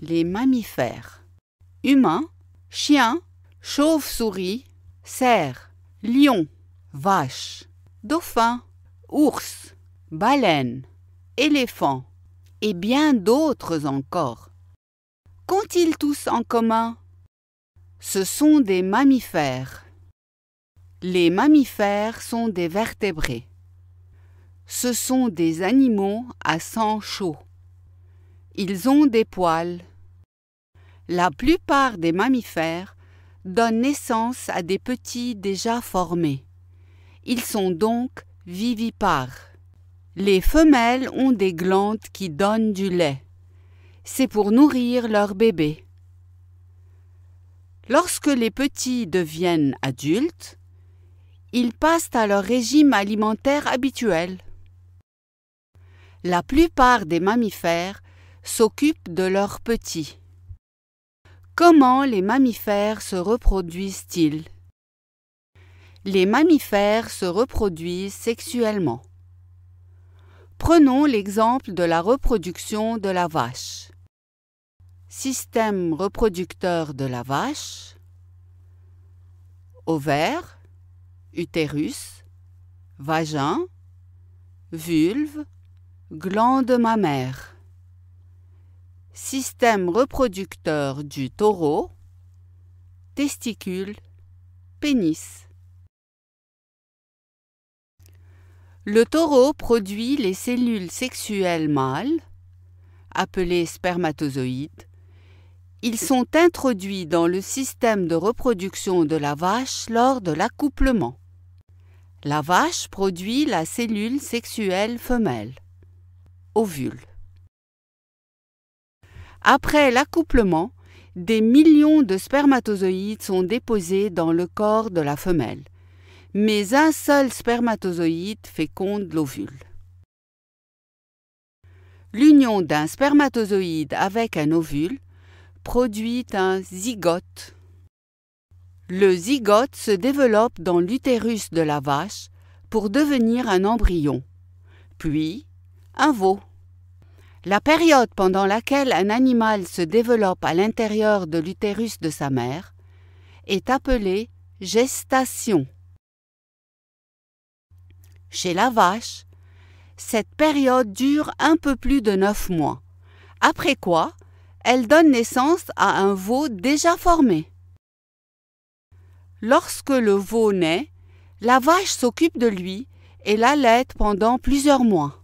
les mammifères. Humains, chiens, chauves-souris, cerfs, lions, vaches, dauphins, ours, baleines, éléphants et bien d'autres encore. Qu'ont-ils tous en commun Ce sont des mammifères. Les mammifères sont des vertébrés. Ce sont des animaux à sang chaud. Ils ont des poils, la plupart des mammifères donnent naissance à des petits déjà formés. Ils sont donc vivipares. Les femelles ont des glandes qui donnent du lait. C'est pour nourrir leurs bébés. Lorsque les petits deviennent adultes, ils passent à leur régime alimentaire habituel. La plupart des mammifères s'occupent de leurs petits. Comment les mammifères se reproduisent-ils Les mammifères se reproduisent sexuellement. Prenons l'exemple de la reproduction de la vache. Système reproducteur de la vache ovaire, utérus, vagin, vulve, glande mammaire. Système reproducteur du taureau. testicule, Pénis. Le taureau produit les cellules sexuelles mâles, appelées spermatozoïdes. Ils sont introduits dans le système de reproduction de la vache lors de l'accouplement. La vache produit la cellule sexuelle femelle, ovule. Après l'accouplement, des millions de spermatozoïdes sont déposés dans le corps de la femelle, mais un seul spermatozoïde féconde l'ovule. L'union d'un spermatozoïde avec un ovule produit un zygote. Le zygote se développe dans l'utérus de la vache pour devenir un embryon, puis un veau. La période pendant laquelle un animal se développe à l'intérieur de l'utérus de sa mère est appelée gestation. Chez la vache, cette période dure un peu plus de neuf mois, après quoi elle donne naissance à un veau déjà formé. Lorsque le veau naît, la vache s'occupe de lui et l'allaite pendant plusieurs mois.